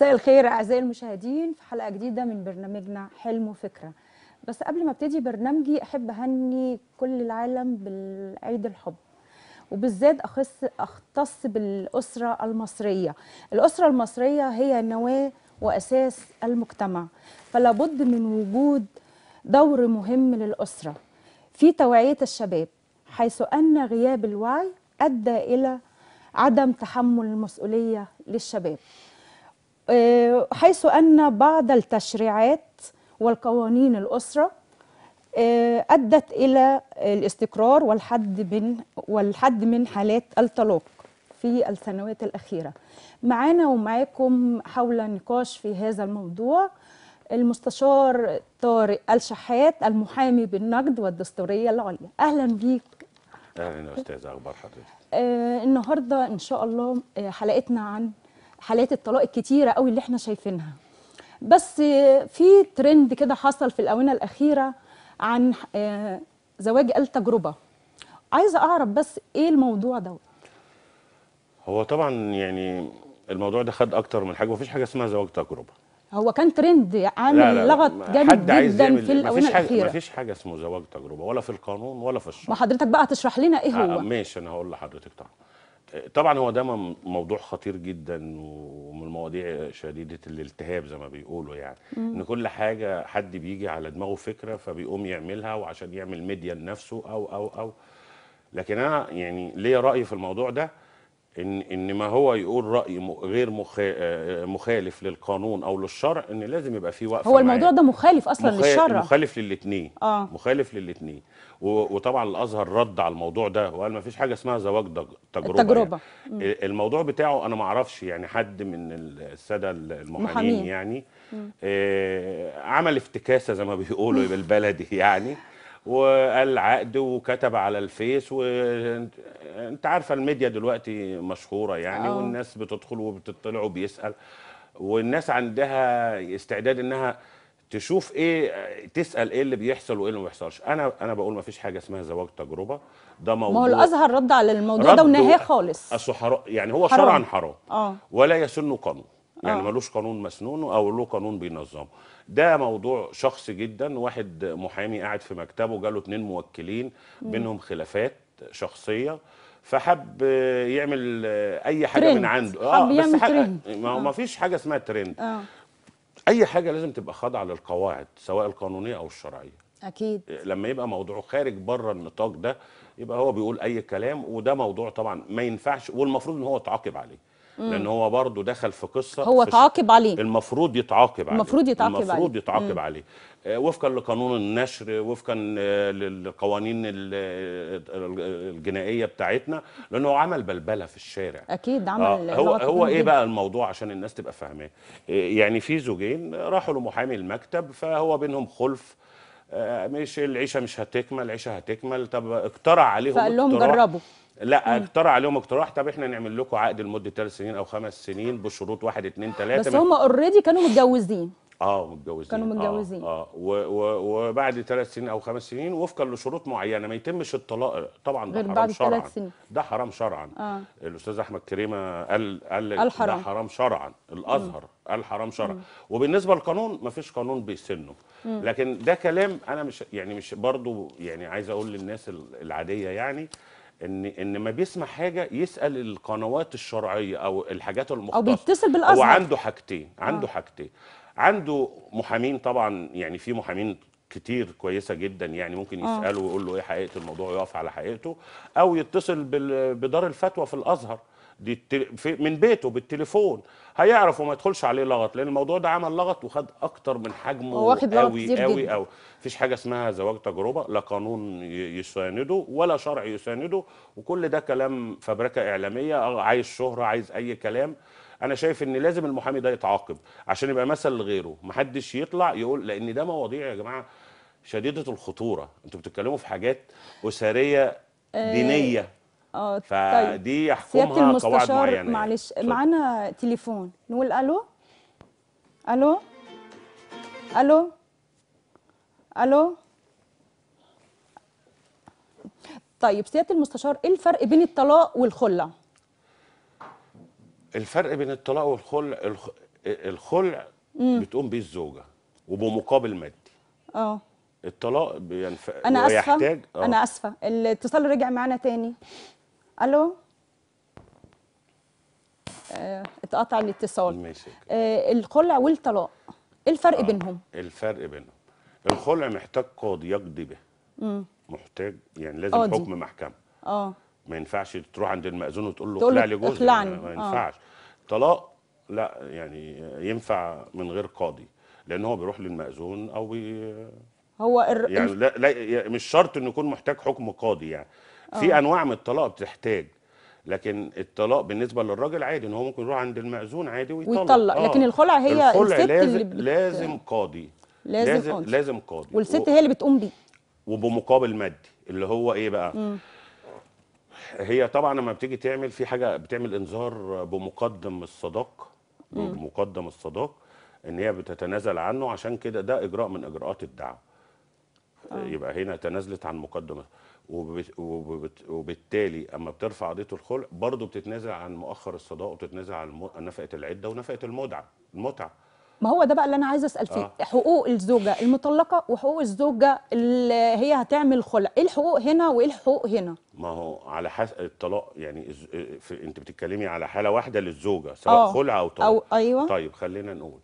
مساء الخير اعزائي المشاهدين في حلقه جديده من برنامجنا حلم وفكره بس قبل ما ابتدي برنامجي احب اهني كل العالم بالعيد الحب وبالذات أخص اختص بالاسره المصريه الاسره المصريه هي نواه واساس المجتمع فلا بد من وجود دور مهم للاسره في توعيه الشباب حيث ان غياب الوعي ادى الى عدم تحمل المسؤوليه للشباب آه، حيث أن بعض التشريعات والقوانين الأسرة آه، أدت إلى الاستقرار والحد من والحد من حالات الطلاق في السنوات الأخيرة معانا ومعاكم حول نقاش في هذا الموضوع المستشار طارق الشحات المحامي بالنقد والدستورية العليا أهلا بيك أهلا يا أستاذ أخبار حضرتك آه، النهاردة إن شاء الله حلقتنا عن حالات الطلاق الكتيره قوي اللي احنا شايفينها بس في ترند كده حصل في الاونه الاخيره عن آه، زواج التجربه عايزه اعرف بس ايه الموضوع دوت هو طبعا يعني الموضوع ده خد اكتر من حاجه مفيش حاجه اسمها زواج تجربه هو كان ترند عامل لغط جامد جدا في الاونه الاخيره مفيش حاجه اسمه زواج تجربه ولا في القانون ولا في الشرع ما حضرتك بقى هتشرح لنا ايه آه، هو ماشي انا هقول لحضرتك طبعا طبعا هو ده موضوع خطير جدا ومن المواضيع شديده الالتهاب زي ما بيقولوا يعني مم. ان كل حاجه حد بيجي على دماغه فكره فبيقوم يعملها وعشان يعمل ميديا لنفسه او او او لكن انا يعني ليا راي في الموضوع ده ان ان ما هو يقول راي غير مخالف للقانون او للشرع ان لازم يبقى في وقفه هو الموضوع ده مخالف اصلا مخالف للشرع مخالف للاثنين آه. مخالف للاثنين وطبعا الازهر رد على الموضوع ده وقال ما فيش حاجه اسمها زواج تجربه يعني. التجربه يعني. الموضوع بتاعه انا ما اعرفش يعني حد من الساده المحامين يعني آه عمل افتكاسه زي ما بيقولوا بالبلدي يعني وقال عقد وكتب على الفيس وانت عارفه الميديا دلوقتي مشهوره يعني أوه. والناس بتدخل وبتطلع وبيسال والناس عندها استعداد انها تشوف ايه تسال ايه اللي بيحصل وايه اللي ما بيحصلش انا انا بقول ما فيش حاجه اسمها زواج تجربه ده موضوع ما هو الازهر رد على الموضوع ده ونهاه خالص اصل يعني هو شرعا حرام, حرام. آه. ولا يسن قانون يعني آه. ملوش قانون مسنون او له قانون بينظمه ده موضوع شخصي جدا واحد محامي قاعد في مكتبه جاله اتنين موكلين بينهم خلافات شخصيه فحب يعمل اي حاجه ترينت. من عنده اه بس حاجة ما, آه. ما فيش حاجه اسمها ترند آه. اي حاجه لازم تبقى خاضعه للقواعد سواء القانونيه او الشرعيه اكيد لما يبقى موضوعه خارج بره النطاق ده يبقى هو بيقول اي كلام وده موضوع طبعا ما ينفعش والمفروض ان هو يتعاقب عليه لان هو برضه دخل في قصه هو تعاقب عليه المفروض يتعاقب عليه المفروض يتعاقب عليه المفروض يتعاقب عليه آه، وفقا لقانون النشر وفقا آه، للقوانين آه، الجنائيه بتاعتنا لانه عمل بلبله في الشارع اكيد عمل آه هو هو ايه بقى الموضوع عشان الناس تبقى فاهماه يعني في زوجين راحوا لمحامي المكتب فهو بينهم خلف مش العيشه مش هتكمل العيشه هتكمل طب اقترع عليهم فقال لهم جربوا لا اقترح عليهم اقتراح طب احنا نعمل لكم عقد لمده ثلاث سنين او خمس سنين بشروط واحد اثنين ثلاثه بس هم اوريدي كانوا متجوزين اه متجوزين كانوا آه، متجوزين اه, آه. وبعد ثلاث سنين او خمس سنين وفقا لشروط معينه ما يتمش الطلاق طبعا ده حرام شرعا سنين. ده حرام شرعا آه. الاستاذ احمد كريمه قال قال الحرام. ده حرام شرعا الازهر قال حرام شرعا مم. وبالنسبه للقانون ما فيش قانون بيسنه لكن ده كلام انا مش يعني مش برضو يعني عايز اقول للناس العاديه يعني ان ان ما بيسمع حاجه يسال القنوات الشرعيه او الحاجات المختصه او بيتصل بالازهر هو عنده حاجتين عنده آه. حاجتين عنده محامين طبعا يعني في محامين كتير كويسه جدا يعني ممكن آه. يساله ويقول له ايه حقيقه الموضوع ويقف على حقيقته او يتصل بدار الفتوى في الازهر دي من بيته بالتليفون هيعرف وما يدخلش عليه لغط لان الموضوع ده عمل لغط وخد اكتر من حجمه هو واخد قوي قوي قوي مفيش حاجه اسمها زواج تجربه لا قانون يسانده ولا شرع يسانده وكل ده كلام فبركه اعلاميه آه، عايز شهره عايز اي كلام انا شايف ان لازم المحامي ده يتعاقب عشان يبقى مثل لغيره محدش يطلع يقول لان ده مواضيع يا جماعه شديده الخطوره انتوا بتتكلموا في حاجات اسريه آه، دينيه اه طيب. فدي يحكمها قواعد معينه يعني. معلش يعني. معانا تليفون نقول الو الو الو الو طيب سياده المستشار ايه الفرق بين الطلاق والخلع الفرق بين الطلاق والخلع الخلع مم. بتقوم بيه الزوجه وبمقابل مادي اه الطلاق بينف... انا اسفه ويحتاج... آه. انا اسفه الاتصال رجع معانا تاني الو آه، اتقطع الاتصال ماشي آه، الخلع والطلاق ايه الفرق آه. بينهم الفرق بينهم الخلع محتاج قاضي يقضي به مم. محتاج يعني لازم قاضي. حكم محكمه اه ما ينفعش تروح عند المأذون وتقول له اخلع لي جوزك ما آه. ينفعش آه. طلاق لا يعني ينفع من غير قاضي لان هو بيروح للمأذون او بي... هو الر... يعني لا, لا مش شرط انه يكون محتاج حكم قاضي يعني في آه. انواع من الطلاق بتحتاج لكن الطلاق بالنسبه للراجل عادي ان هو ممكن يروح عند المأذون عادي ويطلق, ويطلق. آه. لكن الخلع هي الخلع الست لازم اللي بت... لازم قاضي لازم قاضي. لازم قاضي والست و... هي اللي بتقوم بيه وبمقابل مادي اللي هو ايه بقى م. هي طبعا لما بتيجي تعمل في حاجه بتعمل انذار بمقدم الصداق بمقدم الصداق ان هي بتتنازل عنه عشان كده ده اجراء من اجراءات الدعوه آه. يبقى هنا تنازلت عن مقدمه وبالتالي اما بترفع قضيه الخلع برضه بتتنازل عن مؤخر الصداقه وبتتنازل عن نفقه العده ونفقه المدعه المتعه ما هو ده بقى اللي انا عايزه اسال فيه آه. حقوق الزوجه المطلقه وحقوق الزوجه اللي هي هتعمل خلع ايه الحقوق هنا وايه الحقوق هنا ما هو على حسب الطلاق يعني انت بتتكلمي على حاله واحده للزوجه سواء آه. خلع او طلاق أو... ايوه طيب خلينا نقول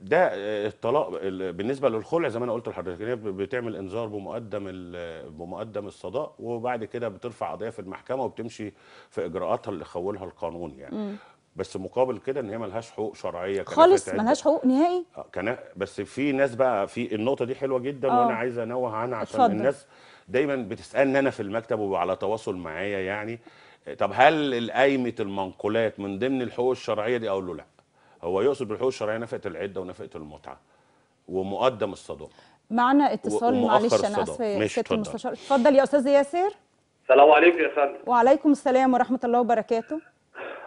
ده آه، الطلاق بالنسبه للخلع زي ما انا قلت لحضرتك هي بتعمل انذار بمقدم بمقدم الصداق وبعد كده بترفع قضيه في المحكمه وبتمشي في اجراءاتها اللي خولها القانون يعني مم. بس مقابل كده ان هي ملهاش حقوق شرعيه خالص ملهاش حقوق نهائي آه، كان بس في ناس بقى في النقطه دي حلوه جدا أوه. وانا عايز انوه عنها عشان اتفضل. الناس دايما بتسالني انا في المكتب وعلى تواصل معايا يعني طب هل قايمه المنقولات من ضمن الحقوق الشرعيه دي اقول له لا هو يقصد بالحقوق الشرعيه نفقه العده ونفقه المتعه ومقدم الصداقه معنا اتصال معلش انا اسفه يا سياده المستشار اتفضل يا استاذ ياسر السلام عليكم يا فندم وعليكم السلام ورحمه الله وبركاته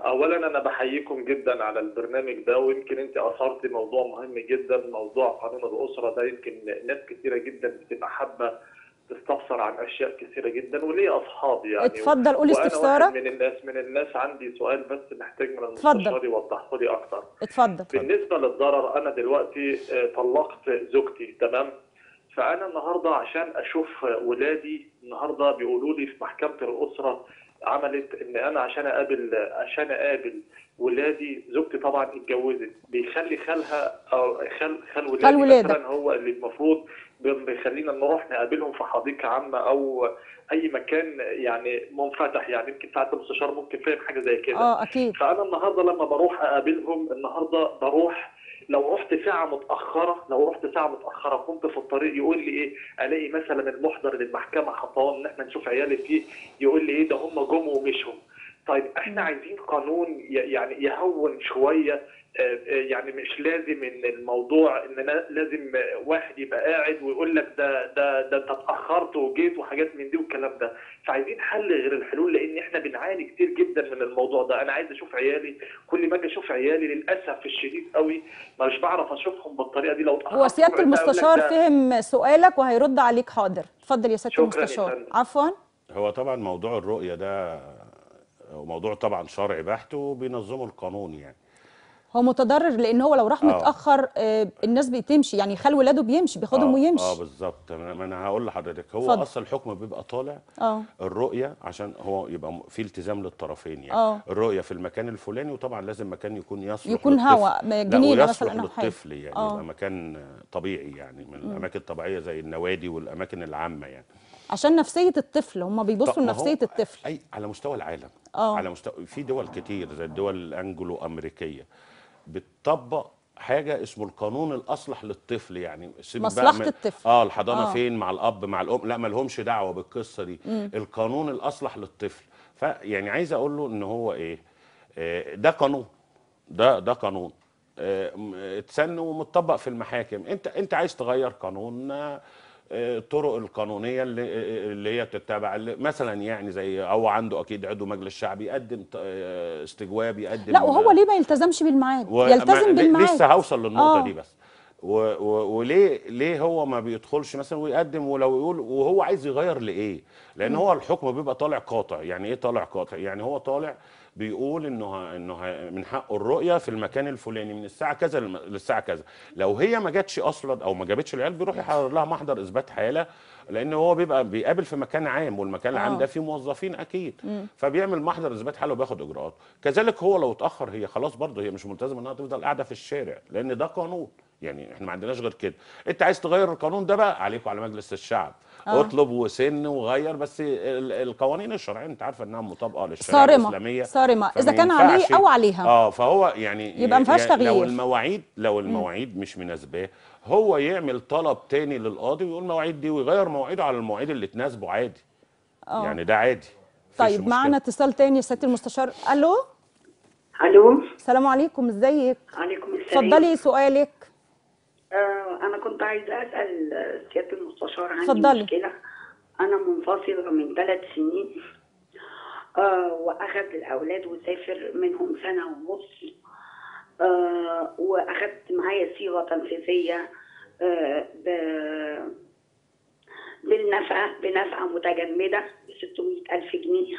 اولا انا بحييكم جدا على البرنامج ده ويمكن انت اثرتي موضوع مهم جدا موضوع قانون الاسره ده يمكن ناس كثيره جدا بتبقى حابه تستفسر عن اشياء كثيره جدا وليه اصحاب يعني اتفضل قول استفسارك من الناس من الناس عندي سؤال بس محتاج من المستشار يوضحه لي اكتر اتفضل بالنسبه للضرر انا دلوقتي آه، طلقت زوجتي تمام فانا النهارده عشان اشوف ولادي النهارده بيقولوا لي في محكمه الاسره عملت ان انا عشان اقابل عشان اقابل ولادي زوجتي طبعا اتجوزت بيخلي خالها او خال خال ولادي خال مثلا هو اللي المفروض بيخلينا نروح نقابلهم في حديقه عامه او اي مكان يعني منفتح يعني يمكن ساعات المستشار ممكن فاهم حاجه زي كده اه اكيد فانا النهارده لما بروح اقابلهم النهارده بروح لو رحت ساعة متأخرة لو رحت ساعة متأخرة كنت في الطريق يقول لي إيه ألاقي مثلا المحضر للمحكمة خطوان إن إحنا نشوف عيالي فيه يقول لي إيه ده هم جم ومشوا طيب إحنا عايزين قانون يعني يهون شوية يعني مش لازم ان الموضوع ان أنا لازم واحد يبقى قاعد ويقول لك ده ده ده انت اتاخرت وجيت وحاجات من دي والكلام ده فعايزين حل غير الحلول لان احنا بنعاني كتير جدا من الموضوع ده انا عايز اشوف عيالي كل ما اجي اشوف عيالي للاسف الشديد قوي مش بعرف اشوفهم بالطريقه دي لو اتاخرت هو سياده المستشار فهم سؤالك وهيرد عليك حاضر اتفضل يا سياده المستشار عفوا هو طبعا موضوع الرؤيه ده موضوع طبعا شرعي بحت وبينظمه القانون يعني هو متضرر لان هو لو راح آه. متاخر آه الناس بتمشي يعني خال ولاده بيمشي بياخدهم آه ويمشي اه بالظبط ما انا هقول لحضرتك هو فضل. اصل الحكم بيبقى طالع آه. الرؤيه عشان هو يبقى في التزام للطرفين يعني آه. الرؤيه في المكان الفلاني وطبعا لازم مكان يكون يصلح يكون هواء جنينه مثلا او للطفل يعني آه. يبقى مكان طبيعي يعني من الاماكن الطبيعيه زي النوادي والاماكن العامه يعني عشان نفسيه الطفل هم بيبصوا لنفسيه الطفل اي على مستوى العالم أوه. على مستوى في دول كتير زي الدول الانجلو امريكيه بتطبق حاجه اسمه القانون الاصلح للطفل يعني مصلحه الطفل اه الحضانه آه. فين مع الاب مع الام لا ما لهمش دعوه بالقصه دي مم. القانون الاصلح للطفل فيعني عايز اقول له ان هو ايه آه ده قانون ده ده قانون آه، اتسن ومتطبق في المحاكم انت انت عايز تغير قانون الطرق القانونيه اللي, هي تتبع مثلا يعني زي هو عنده اكيد عضو مجلس شعب يقدم استجواب يقدم لا وهو ليه ما يلتزمش بالميعاد يلتزم بالميعاد لسه هوصل للنقطه آه. دي بس و و وليه ليه هو ما بيدخلش مثلا ويقدم ولو يقول وهو عايز يغير لايه لان هو الحكم بيبقى طالع قاطع يعني ايه طالع قاطع يعني هو طالع بيقول انه انه من حقه الرؤيه في المكان الفلاني من الساعه كذا للساعه كذا لو هي ما جاتش اصلا او ما جابتش العيال بيروح يحضر لها محضر اثبات حاله لان هو بيبقى بيقابل في مكان عام والمكان العام ده آه. فيه موظفين اكيد مم. فبيعمل محضر اثبات حاله وبياخد اجراءات كذلك هو لو اتاخر هي خلاص برضه هي مش ملتزمه انها تفضل قاعده في الشارع لان ده قانون يعني احنا ما عندناش غير كده انت عايز تغير القانون ده بقى عليكم على مجلس الشعب آه. اطلب وسن وغير بس القوانين الشرعيه انت عارفه انها مطابقه للشريعه الاسلاميه صارمه اذا كان عليه او عليها اه فهو يعني يبقى ما فيهاش يعني تغيير لو المواعيد لو المواعيد مش مناسباه هو يعمل طلب تاني للقاضي ويقول المواعيد دي ويغير مواعيده على المواعيد اللي تناسبه عادي أوه. يعني ده عادي طيب معنا اتصال تاني يا سياده المستشار الو الو السلام عليكم ازيك عليكم السلام اتفضلي سؤالك آه، انا كنت عايزه اسال سياده المستشار عندي فضلي. مشكله انا منفصله من ثلاث سنين واخذ آه، واخد الاولاد وسافر منهم سنه ونص واخذت آه، واخدت معايا صيغه تنفيذيه آه، ب... بالنفعه بنفعه متجمده ب 600000 جنيه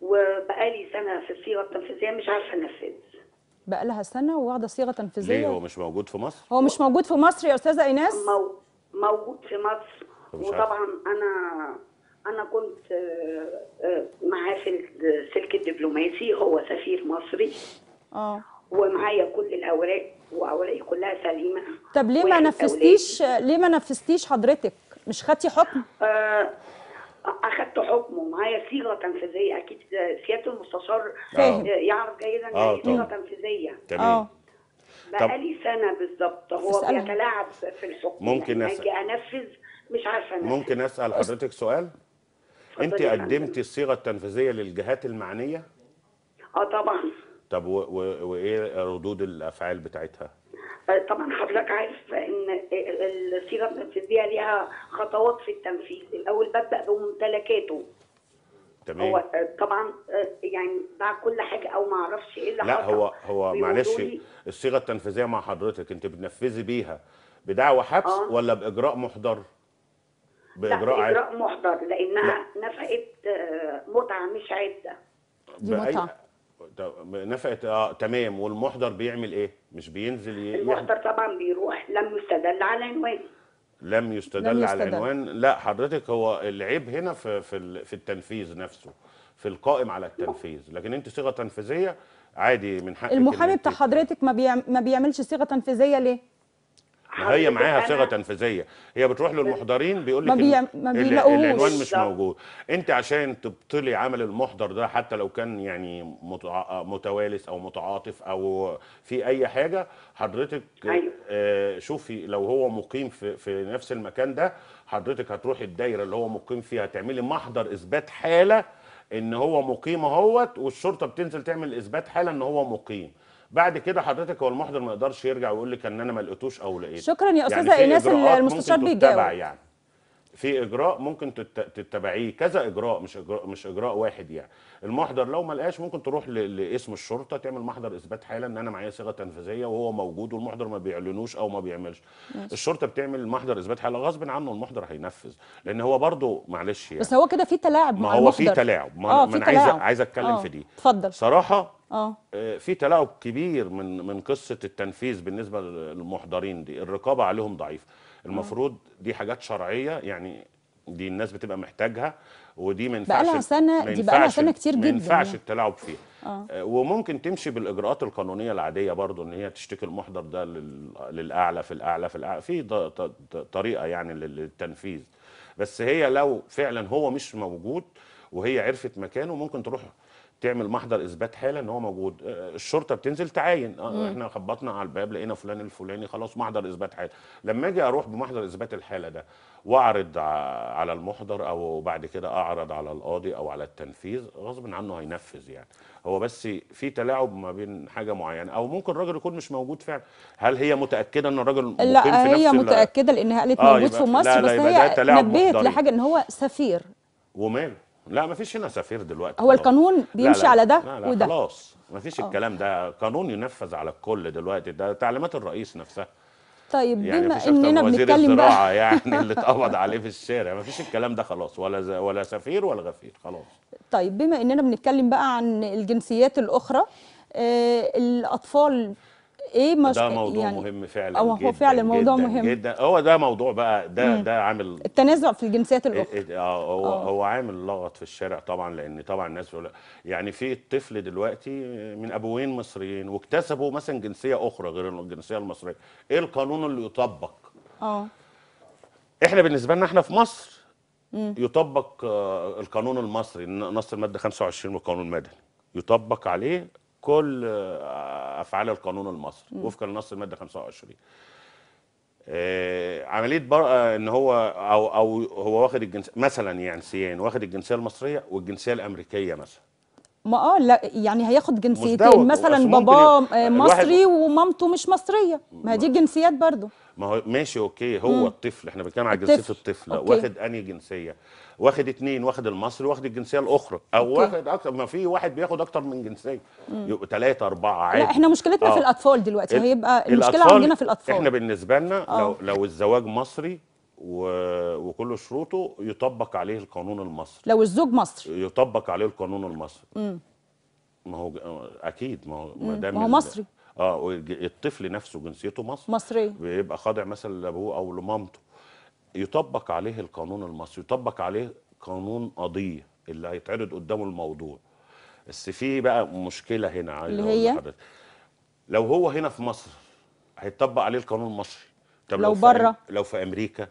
وبقالي سنه في الصيغه التنفيذيه مش عارفه انفذها بقى لها سنه وواخده صيغه تنفيذيه ليه هو مش موجود في مصر هو مش موجود في مصر يا استاذه ايناس موجود في مصر وطبعا انا انا كنت معاه في السلك الدبلوماسي هو سفير مصري اه ومعايا كل الاوراق واوراقي كلها سليمه طب ليه ما نفذتيش ليه ما نفذتيش حضرتك مش خدتي حكم آه اخذت حكمه معايا صيغه تنفيذيه اكيد سياده المستشار أوه. يعرف جيدا ان هي آه، صيغه تنفيذيه تمام آه. بقالي سنه بالظبط هو بيتلاعب في الحكم ممكن اسال يعني اجي انفذ مش عارفه أنفذ. ممكن اسال حضرتك سؤال انت قدمتي الصيغه التنفيذيه للجهات المعنيه اه طبعا طب وايه ردود الافعال بتاعتها طبعا حضرتك عارف ان السيره التنفيذيه ليها خطوات في التنفيذ الاول ببدا بممتلكاته تمام هو طبعا يعني مع كل حاجه او ما اعرفش ايه اللي لا هو هو معلش الصيغه التنفيذيه مع حضرتك انت بتنفذي بيها بدعوى حبس آه. ولا باجراء محضر؟ باجراء لا بإجراء محضر لانها لا. نفقه آه، متعه مش عده دي متعه نفقه اه تمام والمحضر بيعمل ايه؟ مش بينزل ي... المحضر طبعا بيروح لم يستدل على عنوان لم يستدل, لم يستدل على العنوان لا حضرتك هو العيب هنا في في في التنفيذ نفسه في القائم على التنفيذ لكن انت صيغه تنفيذيه عادي من حقك المحامي بتاع حضرتك ما بيعملش صيغه تنفيذيه ليه هي معاها صيغه تنفيذيه هي بتروح للمحضرين بيقول لك ما بيلاقوهوش العنوان مش موجود انت عشان تبطلي عمل المحضر ده حتى لو كان يعني متوالس او متعاطف او في اي حاجه حضرتك أيوه. آه، شوفي لو هو مقيم في, في نفس المكان ده حضرتك هتروحي الدايره اللي هو مقيم فيها تعملي محضر اثبات حاله ان هو مقيم اهوت والشرطه بتنزل تعمل اثبات حاله ان هو مقيم بعد كده حضرتك هو المحضر ما يقدرش يرجع ويقول لك ان انا ما لقيتوش او لقيت شكرا يا استاذه يعني ايناس المستشار بيجاوب يعني في اجراء ممكن تتبعيه كذا اجراء مش اجراء مش اجراء واحد يعني المحضر لو ما لقاش ممكن تروح لاسم الشرطه تعمل محضر اثبات حاله ان انا معايا صيغه تنفيذيه وهو موجود والمحضر ما بيعلنوش او ما بيعملش ماشي. الشرطه بتعمل محضر اثبات حاله غصب عنه المحضر هينفذ لان هو برده معلش يعني بس هو كده في تلاعب مع ما هو في تلاعب ما, آه انا عايز عايز اتكلم آه. في دي اتفضل صراحه آه. اه في تلاعب كبير من من قصه التنفيذ بالنسبه للمحضرين دي الرقابه عليهم ضعيفه آه. المفروض دي حاجات شرعيه يعني دي الناس بتبقى محتاجها ودي ما ينفعش بقالها سنه دي بقالها سنه كتير جدا ما ينفعش يعني. التلاعب فيها آه. آه. وممكن تمشي بالاجراءات القانونيه العاديه برضو ان هي تشتكي المحضر ده للاعلى في الاعلى في الاعلى في طريقه يعني للتنفيذ بس هي لو فعلا هو مش موجود وهي عرفت مكانه ممكن تروح تعمل محضر اثبات حاله ان هو موجود آه، الشرطه بتنزل تعاين آه، مم. احنا خبطنا على الباب لقينا فلان الفلاني خلاص محضر اثبات حاله لما اجي اروح بمحضر اثبات الحاله ده واعرض على المحضر او بعد كده اعرض على القاضي او على التنفيذ غصب عنه هينفذ يعني هو بس في تلاعب ما بين حاجه معينه او ممكن الراجل يكون مش موجود فعلا هل هي متاكده ان الراجل لا في نفس هي متاكده لانها قالت آه موجود في مصر لا لا بس هي نبهت لحاجه ان هو سفير وماله لا ما فيش هنا سفير دلوقتي هو خلاص. القانون بيمشي لا لا على ده لا لا وده خلاص ما فيش آه. الكلام ده قانون ينفذ على الكل دلوقتي ده تعليمات الرئيس نفسها طيب يعني بما اننا وزير بنتكلم بقى يعني اللي اتقبض عليه في الشارع ما فيش الكلام ده خلاص ولا ولا سفير ولا غفير خلاص طيب بما اننا بنتكلم بقى عن الجنسيات الاخرى آه الاطفال ايه مش ده موضوع يعني مهم فعلا هو هو فعلا موضوع جداً مهم جدا هو ده موضوع بقى ده مم. ده عامل التنازع في الجنسيات إيه، الاخرى إيه، اه هو آه. هو عامل لغط في الشارع طبعا لان طبعا الناس بيقول يعني في طفل دلوقتي من ابوين مصريين واكتسبوا مثلا جنسيه اخرى غير الجنسيه المصريه ايه القانون اللي يطبق اه احنا بالنسبه لنا احنا في مصر مم. يطبق آه، القانون المصري نص الماده 25 والقانون المدني يطبق عليه كل افعال القانون المصري وفقا لنص الماده 25 آه، عمليه بر... آه، ان هو او او هو واخد الجنس مثلا يعني سيان واخد الجنسيه المصريه والجنسيه الامريكيه مثلا ما اه لا يعني هياخد جنسيتين مثلا باباه آه، مصري ومامته مش مصريه ما دي جنسيات برضه ما هو ماشي اوكي هو مم. الطفل احنا بنتكلم على جنسيه الطفل واخد انهي جنسيه واخد اتنين واخد المصري واخد الجنسيه الاخرى او واخد اكتر ما في واحد بياخد اكتر من جنسيه يبقوا ثلاثه اربعه عادي لا احنا مشكلتنا آه. في الاطفال دلوقتي ال... هيبقى المشكله عندنا في الاطفال احنا بالنسبه لنا آه. لو لو الزواج مصري و... وكل شروطه يطبق عليه القانون المصري لو الزوج مصري يطبق عليه القانون المصري مم. ما هو اكيد ما هو ما دام ما هو مصري اه الطفل نفسه جنسيته مصر مصري بيبقى خاضع مثلا لابوه او لمامته يطبق عليه القانون المصري يطبق عليه قانون قضيه اللي هيتعرض قدامه الموضوع بس في بقى مشكله هنا اللي هي لو هو هنا في مصر هيتطبق عليه القانون المصري طب لو, لو بره لو في امريكا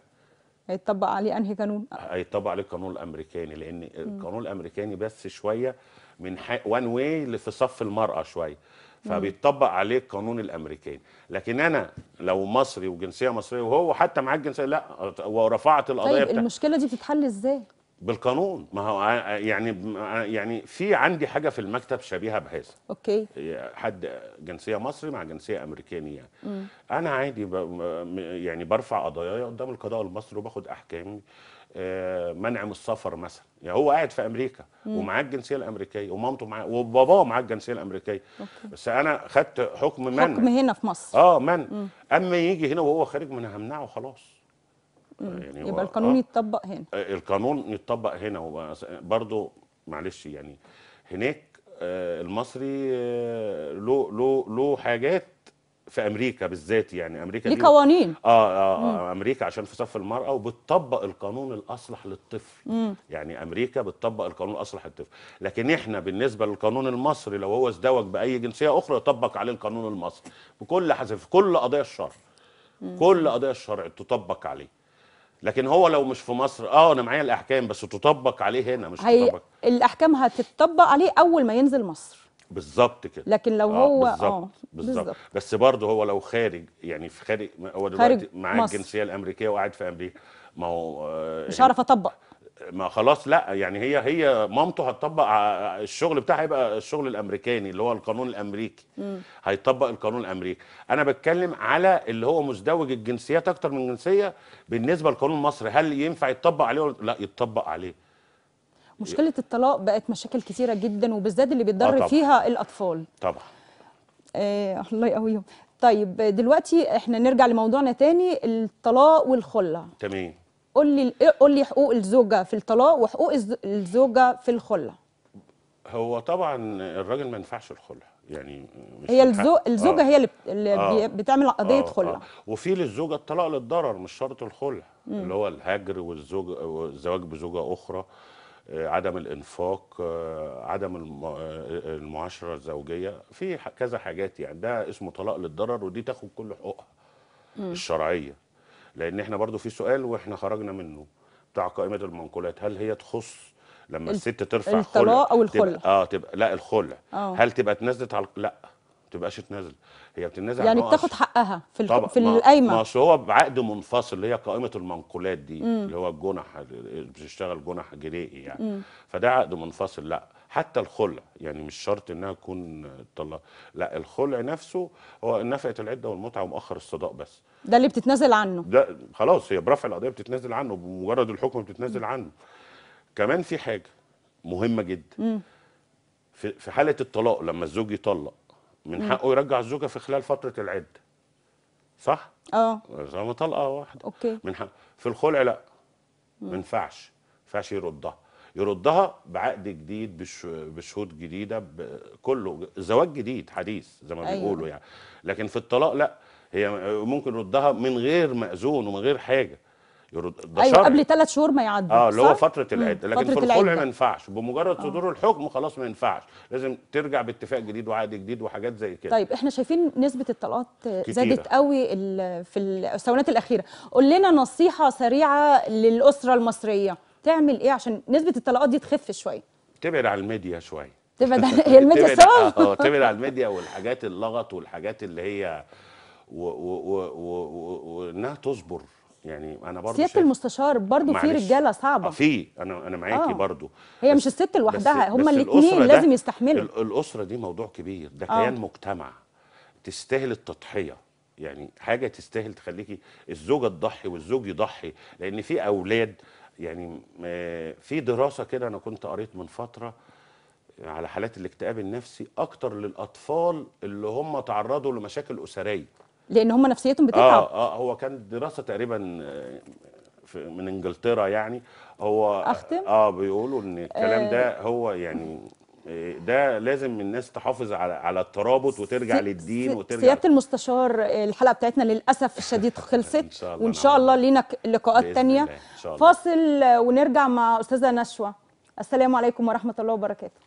هيتطبق عليه انهي قانون هيتطبق عليه القانون الامريكاني لان القانون الامريكاني بس شويه من وان واي في صف المراه شويه فبيطبق عليه القانون الامريكاني لكن انا لو مصري وجنسيه مصريه وهو حتى معاه الجنسيه لا ورفعت القضيه طيب المشكله دي بتتحل ازاي بالقانون ما هو يعني يعني في عندي حاجه في المكتب شبيهه بهذا اوكي حد جنسيه مصري مع جنسيه امريكاني يعني انا عادي يعني برفع قضايا قدام القضاء المصري وباخد احكامي آه، منع من السفر مثلا يعني هو قاعد في امريكا ومعاه الجنسيه الامريكيه ومامته معاه وباباه معاه الجنسيه الامريكيه أوكي. بس انا خدت حكم منع حكم هنا في مصر اه من اما يجي هنا وهو خارج من همنعه خلاص يعني يبقى القانون آه يتطبق هنا آه، القانون يتطبق هنا برضه معلش يعني هناك آه، المصري له له له حاجات في امريكا بالذات يعني امريكا دي قوانين اه اه آه امريكا عشان في صف المراه وبتطبق القانون الاصلح للطفل مم. يعني امريكا بتطبق القانون الاصلح للطفل لكن احنا بالنسبه للقانون المصري لو هو ازدوج باي جنسيه اخرى يطبق عليه القانون المصري بكل حذف كل قضايا الشرع مم. كل قضايا الشرع تطبق عليه لكن هو لو مش في مصر اه انا معايا الاحكام بس تطبق عليه هنا مش هي تطبق الاحكام هتطبق عليه اول ما ينزل مصر بالظبط كده لكن لو آه هو اه بالظبط بس برضه هو لو خارج يعني في خارج هو دلوقتي معاه الجنسيه الامريكيه وقاعد في امريكا ما هو آه مش هعرف اطبق ما خلاص لا يعني هي هي مامته هتطبق آه، آه، الشغل بتاعها هيبقى الشغل الامريكاني اللي هو القانون الامريكي م. هيطبق القانون الامريكي انا بتكلم على اللي هو مزدوج الجنسيات اكتر من جنسيه بالنسبه للقانون المصري هل ينفع يتطبق عليه ولا لا يتطبق عليه مشكله الطلاق بقت مشاكل كثيره جدا وبالذات اللي بيتضر آه فيها الاطفال طبعا آه الله يقويهم طيب دلوقتي احنا نرجع لموضوعنا تاني الطلاق والخله تمام قول لي قول لي حقوق الزوجه في الطلاق وحقوق الزوجه في الخله هو طبعا الراجل ما ينفعش الخله يعني مش هي الزو... الزوجه آه. هي اللي آه. بتعمل آه، قضيه آه. خلع آه. وفي للزوجه الطلاق للضرر مش شرط الخلع اللي هو الهجر والزوج والزواج بزوجه اخرى آه، عدم الانفاق آه، عدم آه، المعاشره الزوجيه في كذا حاجات يعني ده اسمه طلاق للضرر ودي تاخد كل حقوقها الشرعيه لان احنا برضو في سؤال واحنا خرجنا منه بتاع قائمه المنقولات هل هي تخص لما الست ترفع الطلاق او الخلع اه تبقى لا الخلع هل تبقى اتنزلت على لا ما تبقاش تنازل هي بتنازل يعني بتاخد حقها في طبعا في القايمه ما هو بعقد منفصل اللي هي قائمه المنقولات دي مم. اللي هو الجنح بتشتغل جنح جنائي يعني مم. فده عقد منفصل لا حتى الخلع يعني مش شرط انها تكون طلع لا الخلع نفسه هو نفقه العده والمتعه ومؤخر الصداق بس ده اللي بتتنازل عنه ده خلاص هي برفع القضيه بتتنازل عنه بمجرد الحكم بتتنازل عنه كمان في حاجه مهمه جدا مم. في حاله الطلاق لما الزوج يطلق من حقه يرجع الزوجه في خلال فتره العده صح اه زي طلقه واحده اوكي من حق في الخلع لا ما ينفعش ما ينفعش يردها يردها بعقد جديد بشهود جديده كله زواج جديد حديث زي ما أيوة. بيقولوا يعني لكن في الطلاق لا هي ممكن يردها من غير مأذون ومن غير حاجه يرد ده ايوه قبل ثلاث شهور ما يعدوا اه اللي هو فتره العده لكن في الخلع ما ينفعش بمجرد آه. صدور الحكم خلاص ما ينفعش لازم ترجع باتفاق جديد وعقد جديد وحاجات زي كده طيب احنا شايفين نسبه الطلاقات زادت قوي في الثوانات الاخيره قول لنا نصيحه سريعه للاسره المصريه تعمل ايه عشان نسبه الطلاقات دي تخف شويه تبعد عن الميديا شويه تبعد هي الميديا سبب اه تبعد عن الميديا والحاجات اللغط والحاجات اللي هي وانها و... و... و... تصبر يعني انا برضه سياده المستشار برضه في رجاله صعبه آه، في انا انا معاكي آه. برضه هي مش الست لوحدها هما الاثنين لازم يستحملوا الاسره دي موضوع كبير ده آه. كيان آه. مجتمع تستاهل التضحيه يعني حاجه تستاهل تخليكي الزوجه تضحي والزوج يضحي لان في اولاد يعني في دراسه كده انا كنت قريت من فتره على حالات الاكتئاب النفسي اكتر للاطفال اللي هم تعرضوا لمشاكل اسريه لان هم نفسيتهم آه، بتتعب اه اه هو كان دراسه تقريبا آه، من انجلترا يعني هو اختم اه بيقولوا ان الكلام آه ده هو يعني آه، ده لازم الناس تحافظ على على الترابط وترجع للدين وترجع سياده المستشار الحلقه بتاعتنا للاسف الشديد خلصت وان شاء الله وان شاء الله لينا لقاءات ثانيه فاصل ونرجع مع استاذه نشوه السلام عليكم ورحمه الله وبركاته